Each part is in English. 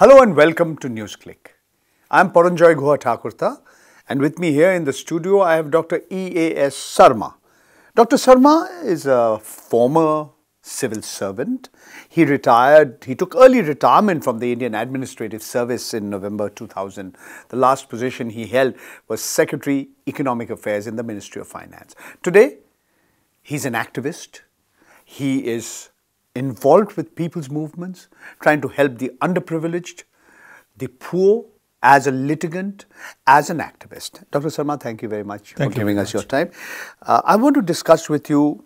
Hello and welcome to NewsClick. I'm Paranjoy Guha Thakurta, and with me here in the studio I have Dr. E.A.S. Sarma. Dr. Sarma is a former civil servant. He retired, he took early retirement from the Indian Administrative Service in November 2000. The last position he held was Secretary Economic Affairs in the Ministry of Finance. Today, he's an activist. He is involved with people's movements, trying to help the underprivileged, the poor, as a litigant, as an activist. Dr. Sarma, thank you very much thank for giving us much. your time. Uh, I want to discuss with you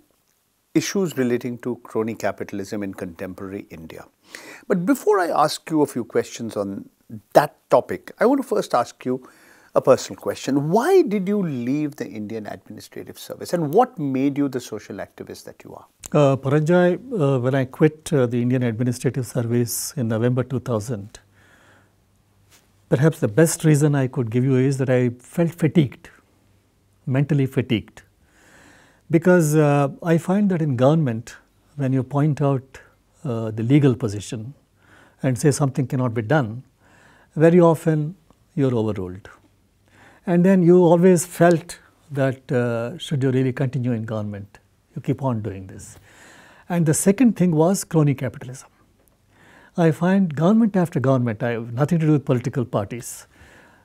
issues relating to crony capitalism in contemporary India. But before I ask you a few questions on that topic, I want to first ask you a personal question. Why did you leave the Indian Administrative Service and what made you the social activist that you are? Uh, Paranjay, uh, when I quit uh, the Indian Administrative Service in November 2000, perhaps the best reason I could give you is that I felt fatigued, mentally fatigued. Because uh, I find that in government, when you point out uh, the legal position and say something cannot be done, very often you're overruled. And then you always felt that uh, should you really continue in government? You keep on doing this. And the second thing was crony capitalism. I find government after government, I have nothing to do with political parties.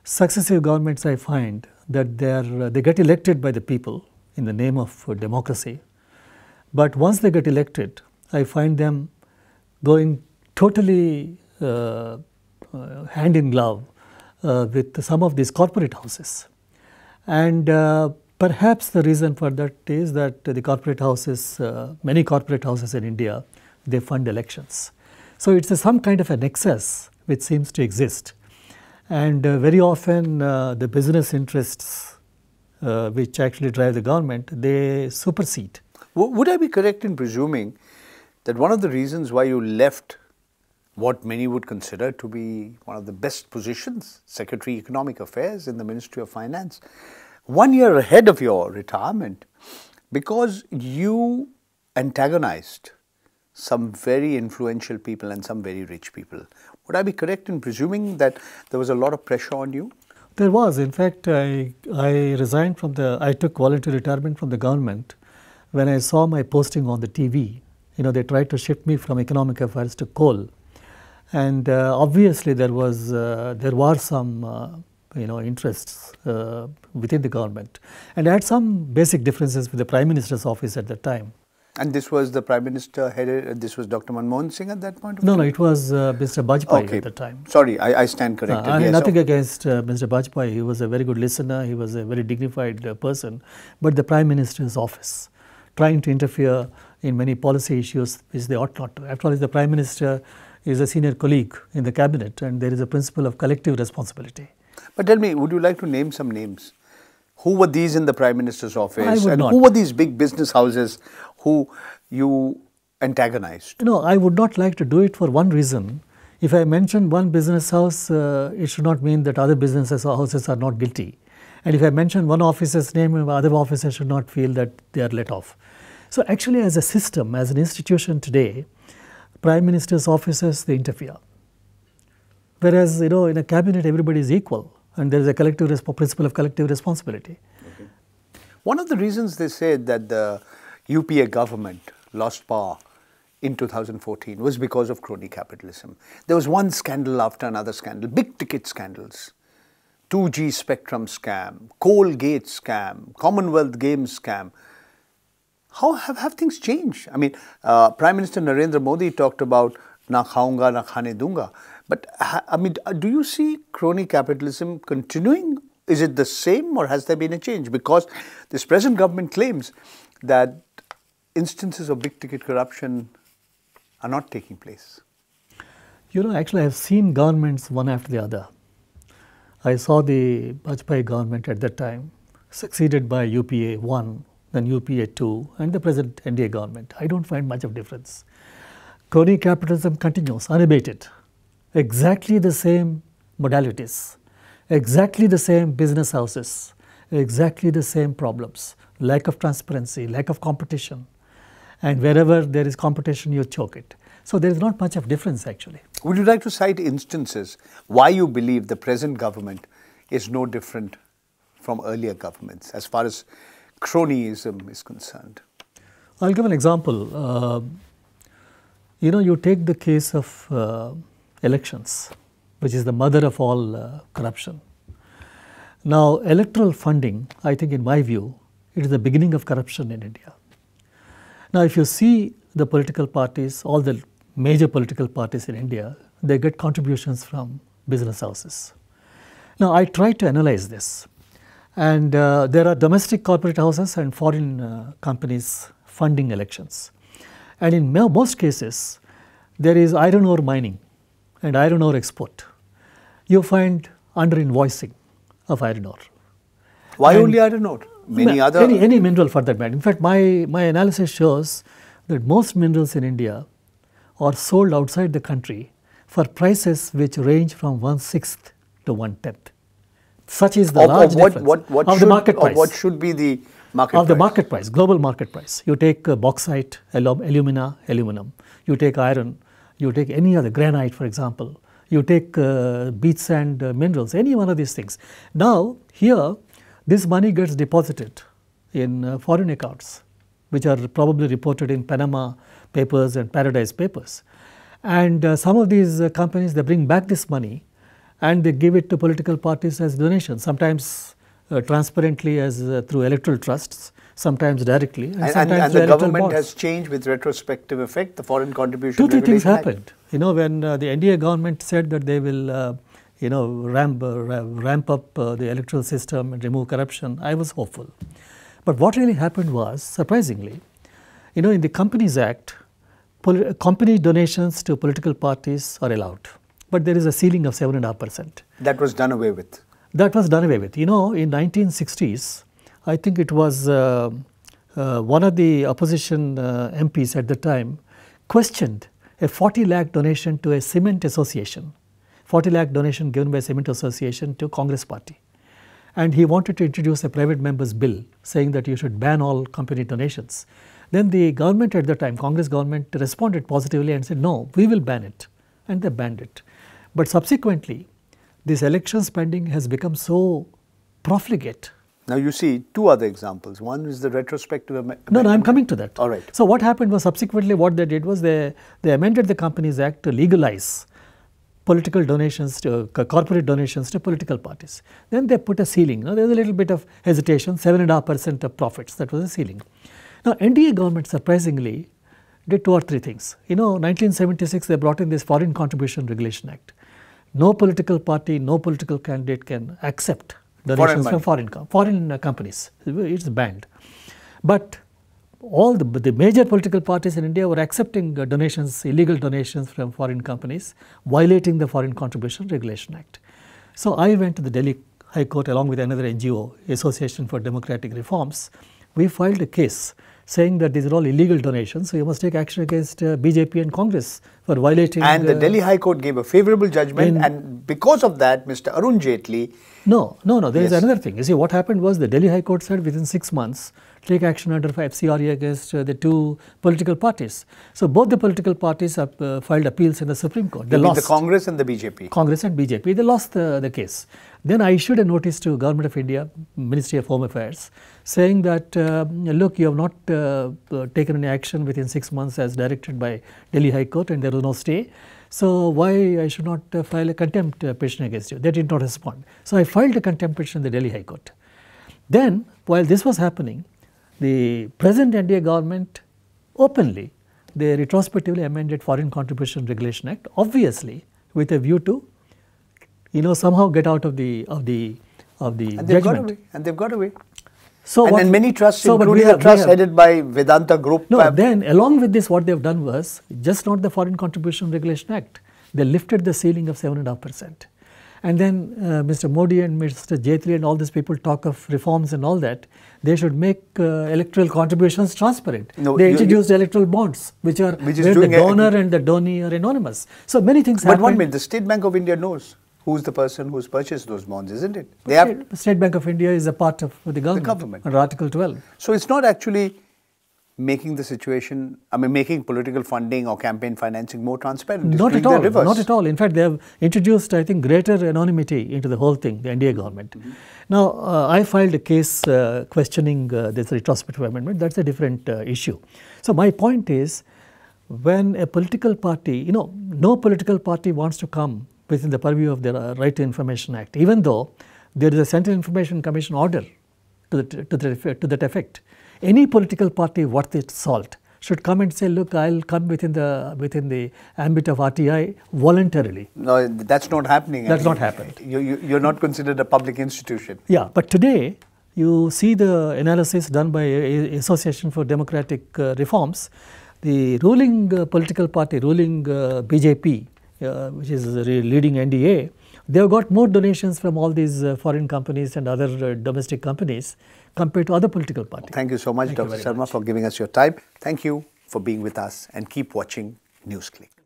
Successive governments, I find that they, are, uh, they get elected by the people in the name of uh, democracy. But once they get elected, I find them going totally uh, uh hand in glove uh, with some of these corporate houses. And Perhaps the reason for that is that the corporate houses, uh, many corporate houses in India, they fund elections. So it's a, some kind of an excess which seems to exist. And uh, very often uh, the business interests uh, which actually drive the government, they supersede. Would I be correct in presuming that one of the reasons why you left what many would consider to be one of the best positions, Secretary Economic Affairs in the Ministry of Finance, one year ahead of your retirement because you antagonized some very influential people and some very rich people. Would I be correct in presuming that there was a lot of pressure on you? There was. In fact, I, I resigned from the, I took voluntary retirement from the government when I saw my posting on the TV. You know, they tried to shift me from economic affairs to coal. And uh, obviously there was, uh, there were some uh, you know interests uh, within the government and had some basic differences with the prime minister's office at that time and this was the prime minister headed uh, this was dr manmohan singh at that point no time? no it was uh, mr bajpai okay. at the time sorry i, I stand uh, corrected uh, I yes, nothing so. against uh, mr bajpai he was a very good listener he was a very dignified person but the prime minister's office trying to interfere in many policy issues which they ought not to after all the prime minister is a senior colleague in the cabinet and there is a principle of collective responsibility but tell me, would you like to name some names? Who were these in the Prime Minister's office? and not. who were these big business houses who you antagonized? No, I would not like to do it for one reason. If I mention one business house, uh, it should not mean that other business houses are not guilty. And if I mention one officer's name, other officers should not feel that they are let off. So actually as a system, as an institution today, Prime Minister's offices, they interfere. Whereas, you know, in a cabinet, everybody is equal and there is a collective principle of collective responsibility. Okay. One of the reasons they said that the UPA government lost power in 2014 was because of crony capitalism. There was one scandal after another scandal, big ticket scandals. 2G spectrum scam, coal gate scam, Commonwealth Games scam. How have, have things changed? I mean, uh, Prime Minister Narendra Modi talked about na khaunga na khane dunga. But uh, I mean, uh, do you see crony capitalism continuing? Is it the same or has there been a change? Because this present government claims that instances of big ticket corruption are not taking place. You know, actually, I've seen governments one after the other. I saw the Bajpai government at that time, succeeded by UPA 1, then UPA 2, and the present NDA government. I don't find much of difference. Crony capitalism continues unabated exactly the same modalities, exactly the same business houses, exactly the same problems, lack of transparency, lack of competition. And wherever there is competition, you choke it. So there is not much of difference actually. Would you like to cite instances why you believe the present government is no different from earlier governments as far as cronyism is concerned? I'll give an example. Uh, you know, you take the case of uh, elections, which is the mother of all uh, corruption. Now, electoral funding, I think in my view, it is the beginning of corruption in India. Now, if you see the political parties, all the major political parties in India, they get contributions from business houses. Now, I try to analyze this. And uh, there are domestic corporate houses and foreign uh, companies funding elections. And in most cases, there is iron ore mining and iron ore export, you find under invoicing of iron ore. Why and only iron ore? Many other any, any mineral for that matter. In fact, my, my analysis shows that most minerals in India are sold outside the country for prices which range from one sixth to one tenth. Such is the of, large of what, difference what, what of should, the market price. what should be the market of price. the market price, global market price. You take uh, bauxite, alum, alumina, aluminum. You take iron, you take any other granite for example, you take uh, beach sand uh, minerals, any one of these things. Now here this money gets deposited in uh, foreign accounts which are probably reported in Panama papers and paradise papers. And uh, some of these uh, companies they bring back this money and they give it to political parties as donations, sometimes uh, transparently as through electoral trusts sometimes directly. And, and, sometimes and the government has changed with retrospective effect, the foreign contribution. Two, three things Act. happened. You know, when uh, the NDA government said that they will, uh, you know, ramp, uh, ramp up uh, the electoral system and remove corruption, I was hopeful. But what really happened was, surprisingly, you know, in the Companies Act, company donations to political parties are allowed, but there is a ceiling of 7.5%. That was done away with? That was done away with. You know, in 1960s, I think it was uh, uh, one of the opposition uh, MPs at the time questioned a 40 lakh donation to a cement association, 40 lakh donation given by cement association to Congress party. And he wanted to introduce a private member's bill saying that you should ban all company donations. Then the government at the time, Congress government responded positively and said, no, we will ban it. And they banned it. But subsequently, this election spending has become so profligate now you see two other examples. One is the retrospective amendment. No, no, I'm coming to that. All right. So what happened was subsequently what they did was they, they amended the Companies Act to legalize political donations to uh, corporate donations to political parties. Then they put a ceiling. Now there's a little bit of hesitation, seven and a half percent of profits. That was the ceiling. Now NDA government surprisingly did two or three things. You know, 1976 they brought in this Foreign Contribution Regulation Act. No political party, no political candidate can accept donations foreign from foreign, foreign uh, companies. It's banned. But all the, the, major political parties in India were accepting uh, donations, illegal donations from foreign companies, violating the Foreign Contribution Regulation Act. So I went to the Delhi High Court along with another NGO, Association for Democratic Reforms. We filed a case saying that these are all illegal donations. So you must take action against uh, BJP and Congress for violating. And the uh, Delhi High Court gave a favourable judgment, in, and because of that, Mr. Arun Jaitley. No, no, no. There yes. is another thing. You see, what happened was the Delhi High Court said within six months take action under FCRA against uh, the two political parties. So both the political parties have uh, filed appeals in the Supreme Court. They you lost. the Congress and the BJP? Congress and BJP. They lost the, the case. Then I issued a notice to Government of India, Ministry of Home Affairs, saying that, uh, look, you have not uh, taken any action within six months as directed by Delhi High Court and there was no stay. So why I should not uh, file a contempt uh, petition against you? They did not respond. So I filed a contempt petition in the Delhi High Court. Then, while this was happening, the present NDA government openly they retrospectively amended Foreign Contribution Regulation Act obviously with a view to you know somehow get out of the of the of the and they've judgment. got away and they've got away. So and then many trusts, so including have, the trust headed by Vedanta Group. No, then along with this, what they've done was just not the Foreign Contribution Regulation Act. They lifted the ceiling of seven and a half percent. And then uh, Mr. Modi and Mr. Jaitley and all these people talk of reforms and all that. They should make uh, electoral contributions transparent. No, they introduced electoral bonds, which are which where the donor and the donee are anonymous. So many things but happen. But one minute, the State Bank of India knows who's the person who has purchased those bonds, isn't it? They State, have State Bank of India is a part of the government, the government. under Article 12. So it's not actually making the situation, I mean, making political funding or campaign financing more transparent. Not at all. Not at all. In fact, they have introduced, I think, greater anonymity into the whole thing, the NDA government. Mm -hmm. Now, uh, I filed a case uh, questioning uh, this retrospective amendment. That's a different uh, issue. So, my point is when a political party, you know, no political party wants to come within the purview of the uh, Right to Information Act, even though there is a Central Information Commission order to, the, to, the, to that effect any political party worth its salt should come and say, look, I'll come within the within the ambit of RTI voluntarily. No, that's not happening. That's I mean, not happened. You, you, you're not considered a public institution. Yeah, but today you see the analysis done by Association for Democratic uh, Reforms. The ruling uh, political party, ruling uh, BJP, uh, which is the leading NDA, They've got more donations from all these uh, foreign companies and other uh, domestic companies compared to other political parties. Thank you so much, Thank Dr. Sharma, much. for giving us your time. Thank you for being with us and keep watching NewsClick.